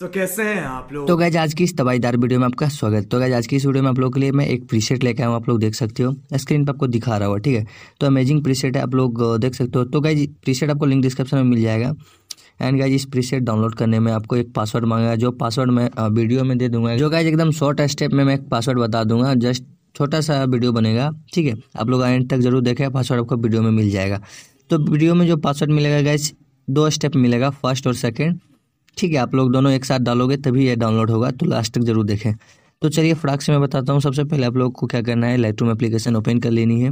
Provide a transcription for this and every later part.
तो कैसे हैं आप लोग तो गैज आज की इस तबाहीदार वीडियो में आपका स्वागत तो गैज आज की इस वीडियो में आप लोग के लिए मैं एक प्रीसेट लेके आया हूँ आप लोग देख सकते हो स्क्रीन पर आपको दिखा रहा हुआ ठीक है तो अमेजिंग प्रीसेट है आप लोग देख सकते हो तो गैज प्रीसेट आपको लिंक डिस्क्रिप्शन में मिल जाएगा एंड गाइज इस प्रीसेट डाउनलोड करने में आपको एक पासवर्ड मांगा जो पासवर्ड मैं वीडियो में दे दूंगा जो गाइज एकदम शॉर्ट स्टेप में मैं एक पासवर्ड बता दूंगा जस्ट छोटा सा वीडियो बनेगा ठीक है आप लोग एंड तक जरूर देखें पासवर्ड आपको वीडियो में मिल जाएगा तो वीडियो में जो पासवर्ड मिलेगा गाइज दो स्टेप मिलेगा फर्स्ट और सेकेंड ठीक है आप लोग दोनों एक साथ डालोगे तभी ये डाउनलोड होगा तो लास्ट तक जरूर देखें तो चलिए फ्राक से मैं बताता हूँ सबसे पहले आप लोग को क्या करना है लाइट एप्लीकेशन ओपन कर लेनी है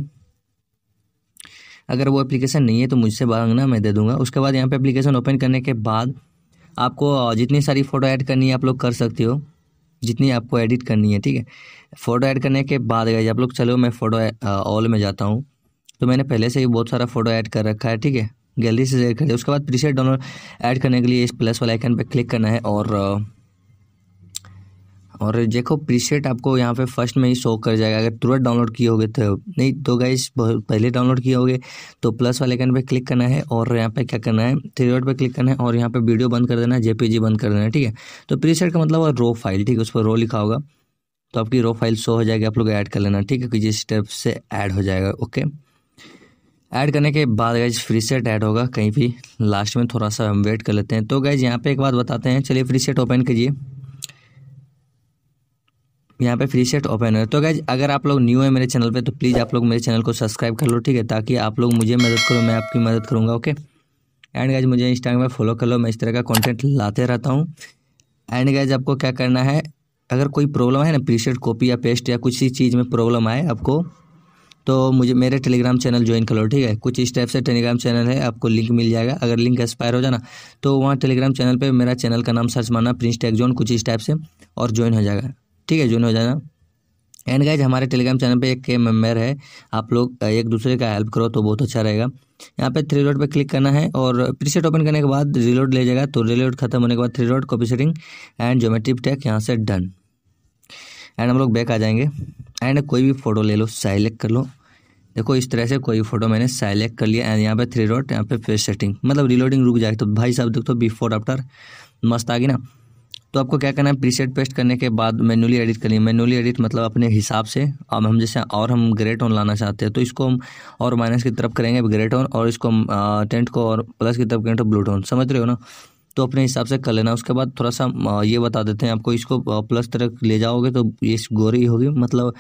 अगर वो एप्लीकेशन नहीं है तो मुझसे मांगना मैं दे दूंगा उसके बाद यहाँ पे एप्लीकेशन ओपन करने के बाद आपको जितनी सारी फ़ोटो ऐड करनी है आप लोग कर सकते हो जितनी आपको एडिट करनी है ठीक है फ़ोटो ऐड करने के बाद गए आप लोग चलो मैं फ़ोटो ऑल में जाता हूँ तो मैंने पहले से ही बहुत सारा फ़ोटो ऐड कर रखा है ठीक है गैलरी से सेलेक्ट कर दिया उसके बाद प्रीसेट डाउनलोड ऐड करने के लिए इस प्लस वाले आइकन पर क्लिक करना है और और देखो प्रीसेट आपको यहाँ पे फर्स्ट में ही शो कर जाएगा अगर तुरंत डाउनलोड किए होगे तो नहीं तो गाइस पहले डाउनलोड किए होगे तो प्लस वाले आइकन पे क्लिक करना है और यहाँ पे क्या करना है थ्री डॉट पे क्लिक करना है और यहाँ पे वीडियो बंद कर देना है जेपीजी बंद कर देना है ठीक है तो प्रीसेट का मतलब रो फाइल ठीक है उस पर रो लिखा होगा तो आपकी रो फाइल शो हो जाएगी आप लोग ऐड कर लेना ठीक है जिस स्टेप से ऐड हो जाएगा ओके ऐड करने के बाद गैज फ्री सेट ऐड होगा कहीं भी लास्ट में थोड़ा सा हम वेट कर लेते हैं तो गैज यहाँ पे एक बात बताते हैं चलिए फ्री सेट ओपन कीजिए यहाँ पे फ्री सेट ओपन है तो गैज अगर आप लोग न्यू है मेरे चैनल पे तो प्लीज़ आप लोग मेरे चैनल को सब्सक्राइब कर लो ठीक है ताकि आप लोग मुझे मदद करो मैं आपकी मदद करूँगा ओके एंड गैज मुझे इंस्टाग्राम पर फॉलो कर लो मैं इस तरह का कॉन्टेंट लाते रहता हूँ एंड गैज आपको क्या करना है अगर कोई प्रॉब्लम है ना प्रीसेट कॉपी या पेस्ट या कुछ ही चीज़ में प्रॉब्लम आए आपको तो मुझे मेरे टेलीग्राम चैनल ज्वाइन कर लो ठीक है कुछ इस टाइप से टेलीग्राम चैनल है आपको लिंक मिल जाएगा अगर लिंक एक्सपायर हो जाना तो वहाँ टेलीग्राम चैनल पर मेरा चैनल का नाम सर्च मारना प्रिंस टेक जोन कुछ इस टाइप से और ज्वाइन हो जाएगा ठीक है ज्वाइन हो जाना एंड गाइज हमारे टेलीग्राम चैनल पे एक के मेम्बर है आप लोग एक दूसरे का हेल्प करो तो बहुत अच्छा रहेगा यहाँ पे थ्री रोड पे क्लिक करना है और प्रीसेट ओपन करने के बाद रिलोड ले जाएगा तो रिलोड खत्म होने के बाद three road copy setting and geometric टैक यहाँ से डन एंड हम लोग बैक आ जाएंगे एंड कोई भी फ़ोटो ले लो सेलेक्ट कर लो देखो इस तरह से कोई फोटो मैंने सेलेक्ट कर लिया एंड यहाँ पे थ्री डॉट यहाँ पे फेस सेटिंग मतलब रिलोडिंग रुक जाए तो भाई साहब देखो बिफोर आफ्टर मस्त आ गई ना तो आपको क्या करना है प्रीसेट पेस्ट करने के बाद मैनुअली एडिट करनी है मैनुअली एडिट मतलब अपने हिसाब से अब हम जैसे और हम ग्रेट ऑन लाना चाहते हैं तो इसको हम और माइनस की तरफ करेंगे ग्रेट ऑन और इसको टेंट को और प्लस की तरफ करेंगे तो ब्लू टोन समझ रहे हो ना तो अपने हिसाब से कर लेना उसके बाद थोड़ा सा ये बता देते हैं आपको इसको प्लस तरह ले जाओगे तो ये गोरी होगी मतलब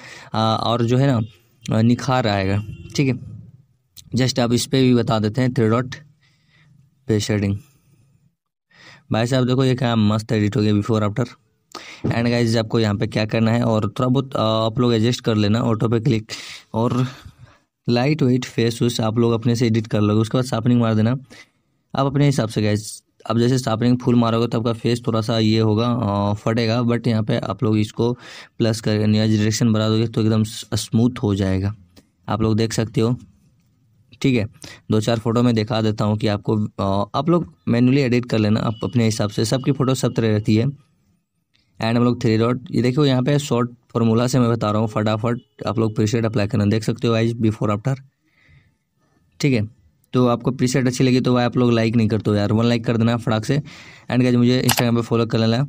और जो है ना निखार आएगा ठीक है जस्ट आप इस पर भी बता देते हैं थ्री डॉट पे शेडिंग भाई साहब देखो ये क्या मस्त एडिट हो गया बिफोर आफ्टर एंड गाइज आपको यहाँ पे क्या करना है और थोड़ा बहुत आप लोग एडजस्ट कर लेना ऑटो पे क्लिक और लाइट वेट फेस वूस आप लोग अपने से एडिट कर लोगे उसके बाद शार्पनिंग मार देना आप अपने हिसाब से गाइज अब जैसे स्टार्टिंग फूल मारोगे तो आपका फेस थोड़ा सा ये होगा फटेगा बट यहाँ पे आप लोग इसको प्लस कर नया डायरेक्शन बना दोगे तो एकदम स्मूथ हो जाएगा आप लोग देख सकते हो ठीक है दो चार फ़ोटो मैं दिखा देता हूँ कि आपको आप लोग मैनुअली एडिट कर लेना आप अपने हिसाब से सबकी फ़ोटो सब तरह रहती है एंड हम लोग थ्री डॉट ये देखो यहाँ पे शॉर्ट फार्मूला से मैं बता रहा हूँ फटाफट आप लोग प्रीसेट अप्लाई करना देख सकते हो आइज बिफोर आफ्टर ठीक है तो आपको प्रीसेट अच्छी लगी तो वह आप लोग लाइक नहीं करते हो यार वन लाइक कर देना फटाक से एंड गाइज मुझे इंस्टाग्राम पर फॉलो कर लेना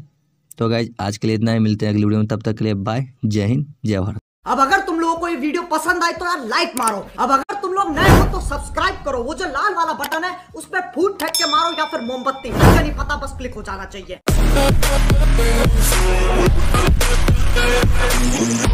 तो गाइज आज के लिए इतना ही मिलते हैं अगली वीडियो में तब तक के लिए बाय जय हिंद जय भारत अब अगर तुम लोगों को ये वीडियो पसंद आए तो यार लाइक मारो अब अगर तुम लोग नए हो तो सब्सक्राइब करो वो जो लाल वाला बटन है उस पर फूट फेंक के मारो या फिर मोमबत्ती मुझे नहीं पता बस क्लिक हो जाना चाहिए